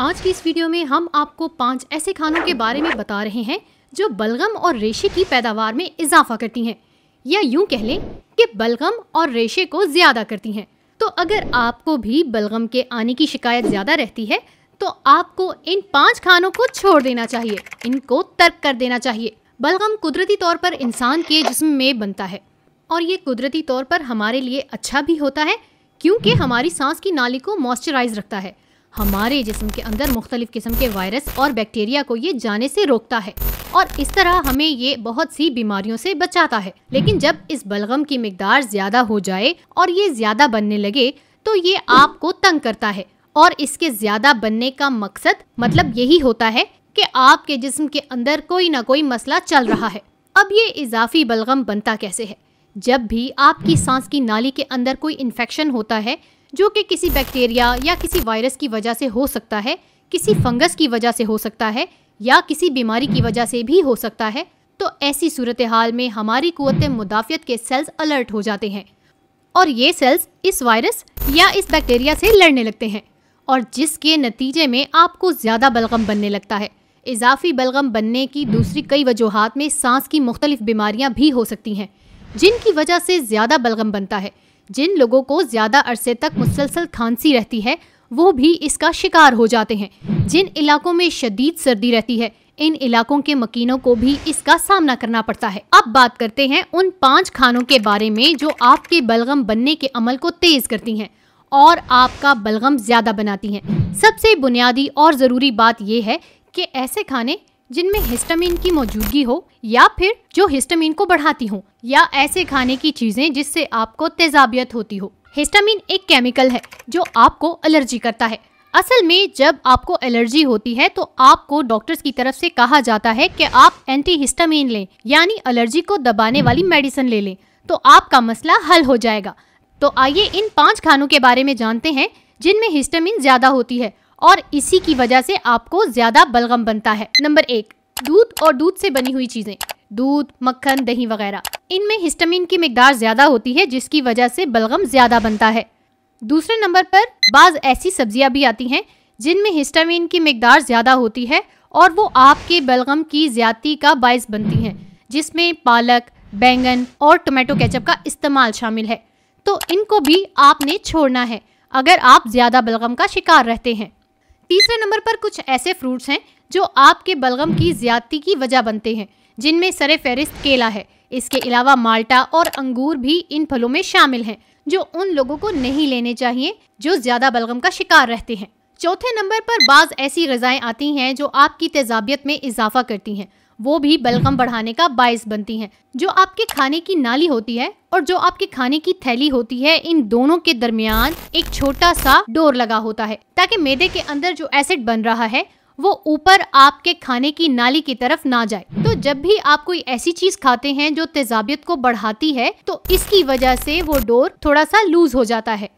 आज की इस वीडियो में हम आपको पांच ऐसे खानों के बारे में बता रहे हैं जो बलगम और रेशे की पैदावार में इजाफा करती हैं या यूं कह लें कि बलगम और रेशे को ज़्यादा करती हैं तो अगर आपको भी बलगम के आने की शिकायत ज़्यादा रहती है तो आपको इन पांच खानों को छोड़ देना चाहिए इनको तर्क कर देना चाहिए बलगम कुदरती तौर पर इंसान के जिसम में बनता है और ये कुदरती तौर पर हमारे लिए अच्छा भी होता है क्योंकि हमारी सांस की नाली को मॉइस्चराइज रखता है हमारे जिस्म के अंदर मुख्तलिफ किस्म के वायरस और बैक्टीरिया को ये जाने से रोकता है और इस तरह हमें ये बहुत सी बीमारियों से बचाता है लेकिन जब इस बलगम की मकदार ज्यादा हो जाए और ये ज्यादा बनने लगे तो ये आपको तंग करता है और इसके ज्यादा बनने का मकसद मतलब यही होता है कि आपके जिस्म के अंदर कोई ना कोई मसला चल रहा है अब ये इजाफी बलगम बनता कैसे है जब भी आपकी सांस की नाली के अंदर कोई इन्फेक्शन होता है जो कि किसी बैक्टीरिया या किसी वायरस की वजह से हो सकता है किसी फंगस की वजह से हो सकता है या किसी बीमारी की वजह से भी हो सकता है तो ऐसी सूरत हाल में हमारी कुत मुदाफ़ियत के सेल्स अलर्ट हो जाते हैं और ये सेल्स इस वायरस या इस बैक्टीरिया से लड़ने लगते हैं और जिसके नतीजे में आपको ज़्यादा बलगम बनने लगता है इजाफी बलगम बनने की दूसरी कई वजूहत में सांस की मुख्तलिफ बीमारियाँ भी हो सकती हैं जिनकी वजह से ज़्यादा बलगम बनता है जिन लोगों को ज़्यादा अरसे तक मुसलसल खांसी रहती है वो भी इसका शिकार हो जाते हैं जिन इलाकों में शदीद सर्दी रहती है इन इलाकों के मकीनों को भी इसका सामना करना पड़ता है अब बात करते हैं उन पांच खानों के बारे में जो आपके बलगम बनने के अमल को तेज करती हैं और आपका बलगम ज्यादा बनाती हैं सबसे बुनियादी और ज़रूरी बात यह है कि ऐसे खाने जिनमें हिस्टामिन की मौजूदगी हो या फिर जो हिस्टामिन को बढ़ाती हो या ऐसे खाने की चीजें जिससे आपको तेजाबियत होती हो हिस्टामिन एक केमिकल है जो आपको एलर्जी करता है असल में जब आपको एलर्जी होती है तो आपको डॉक्टर्स की तरफ से कहा जाता है कि आप एंटी हिस्टामिन लें यानी एलर्जी को दबाने वाली मेडिसिन ले लें तो आपका मसला हल हो जाएगा तो आइए इन पांच खानों के बारे में जानते हैं जिनमें हिस्टामिन ज्यादा होती है और इसी की वजह से आपको ज्यादा बलगम बनता है नंबर एक दूध और दूध से बनी हुई चीजें दूध मक्खन दही वगैरह इनमें हिस्टामिन की मकदार ज्यादा होती है जिसकी वजह से बलगम ज्यादा बनता है दूसरे नंबर पर बाज ऐसी सब्जियां भी आती हैं जिनमें हिस्टामिन की मकदार ज्यादा होती है और वो आपके बलगम की ज्यादा का बायस बनती हैं जिसमें पालक बैंगन और टोमेटो केचप का इस्तेमाल शामिल है तो इनको भी आपने छोड़ना है अगर आप ज़्यादा बलगम का शिकार रहते हैं तीसरे नंबर पर कुछ ऐसे फ्रूट्स हैं जो आपके बलगम की ज्यादती की वजह बनते हैं जिनमें सरे फहरिस्त केला है इसके अलावा माल्टा और अंगूर भी इन फलों में शामिल हैं जो उन लोगों को नहीं लेने चाहिए जो ज़्यादा बलगम का शिकार रहते हैं चौथे नंबर पर बाज़ ऐसी गज़ाएँ आती हैं जो आपकी तेजाबियत में इजाफा करती हैं वो भी बलगम बढ़ाने का बायस बनती हैं जो आपके खाने की नाली होती है और जो आपके खाने की थैली होती है इन दोनों के दरमियान एक छोटा सा डोर लगा होता है ताकि मेदे के अंदर जो एसिड बन रहा है वो ऊपर आपके खाने की नाली की तरफ ना जाए तो जब भी आप कोई ऐसी चीज खाते हैं जो तेजाबियत को बढ़ाती है तो इसकी वजह से वो डोर थोड़ा सा लूज हो जाता है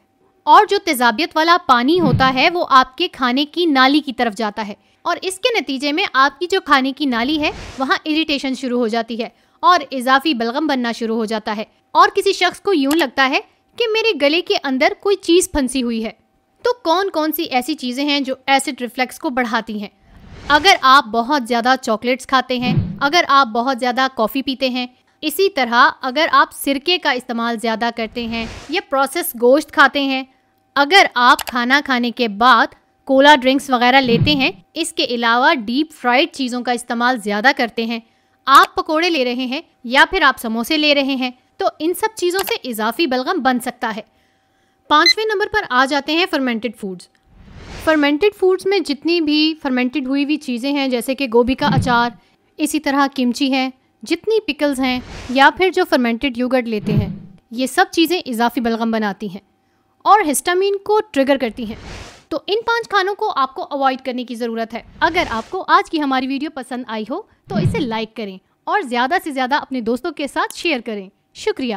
और जो तेजाबियत वाला पानी होता है वो आपके खाने की नाली की तरफ जाता है और इसके नतीजे में आपकी जो खाने की नाली है वहाँ इरिटेशन शुरू हो जाती है और इजाफी बलगम बनना शुरू हो जाता है और किसी शख्स को यूं लगता है कि मेरे गले के अंदर कोई चीज़ फंसी हुई है तो कौन कौन सी ऐसी चीज़ें हैं जो एसिड रिफ्लेक्स को बढ़ाती हैं अगर आप बहुत ज़्यादा चॉकलेट्स खाते हैं अगर आप बहुत ज़्यादा कॉफ़ी पीते हैं इसी तरह अगर आप सिरके का इस्तेमाल ज़्यादा करते हैं या प्रोसेस गोश्त खाते हैं अगर आप खाना खाने के बाद कोला ड्रिंक्स वगैरह लेते हैं इसके अलावा डीप फ्राइड चीज़ों का इस्तेमाल ज़्यादा करते हैं आप पकोड़े ले रहे हैं या फिर आप समोसे ले रहे हैं तो इन सब चीज़ों से इजाफी बलगम बन सकता है पाँचवें नंबर पर आ जाते हैं फर्मेंटेड फूड्स फर्मेंटेड फूड्स में जितनी भी फर्मेंटेड हुई हुई चीज़ें हैं जैसे कि गोभी का अचार इसी तरह किमची है जितनी पिकल्स हैं या फिर जो फर्मेंटेड योगर्ट लेते हैं ये सब चीज़ें इजाफी बलगम बनाती हैं और हिस्टामिन को ट्रिगर करती हैं तो इन पांच खानों को आपको अवॉइड करने की ज़रूरत है अगर आपको आज की हमारी वीडियो पसंद आई हो तो इसे लाइक करें और ज़्यादा से ज़्यादा अपने दोस्तों के साथ शेयर करें शुक्रिया